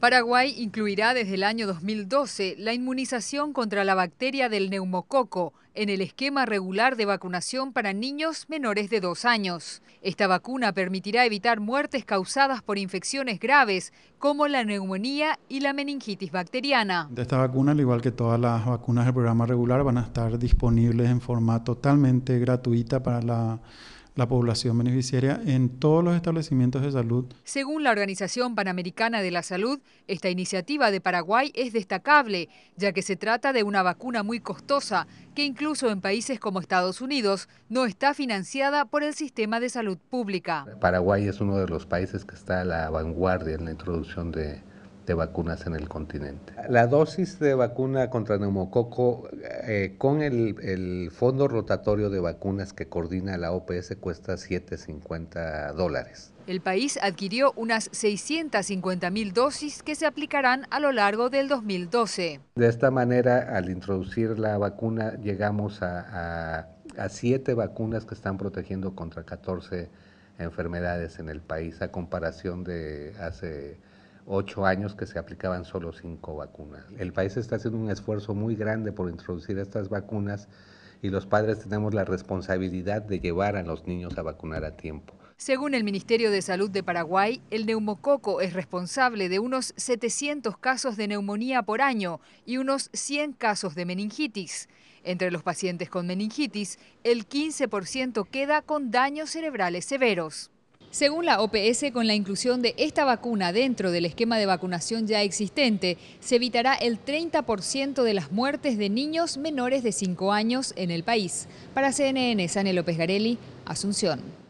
Paraguay incluirá desde el año 2012 la inmunización contra la bacteria del neumococo en el esquema regular de vacunación para niños menores de dos años. Esta vacuna permitirá evitar muertes causadas por infecciones graves como la neumonía y la meningitis bacteriana. esta vacuna, al igual que todas las vacunas del programa regular, van a estar disponibles en forma totalmente gratuita para la la población beneficiaria en todos los establecimientos de salud. Según la Organización Panamericana de la Salud, esta iniciativa de Paraguay es destacable, ya que se trata de una vacuna muy costosa, que incluso en países como Estados Unidos no está financiada por el sistema de salud pública. Paraguay es uno de los países que está a la vanguardia en la introducción de de vacunas en el continente. La dosis de vacuna contra neumococo eh, con el, el, fondo rotatorio de vacunas que coordina la OPS cuesta 7,50 dólares. El país adquirió unas 650 mil dosis que se aplicarán a lo largo del 2012. De esta manera, al introducir la vacuna, llegamos a, a, a siete vacunas que están protegiendo contra 14 enfermedades en el país a comparación de hace ocho años que se aplicaban solo cinco vacunas. El país está haciendo un esfuerzo muy grande por introducir estas vacunas y los padres tenemos la responsabilidad de llevar a los niños a vacunar a tiempo. Según el Ministerio de Salud de Paraguay, el neumococo es responsable de unos 700 casos de neumonía por año y unos 100 casos de meningitis. Entre los pacientes con meningitis, el 15% queda con daños cerebrales severos. Según la OPS, con la inclusión de esta vacuna dentro del esquema de vacunación ya existente, se evitará el 30% de las muertes de niños menores de 5 años en el país. Para CNN, Sane López Garelli, Asunción.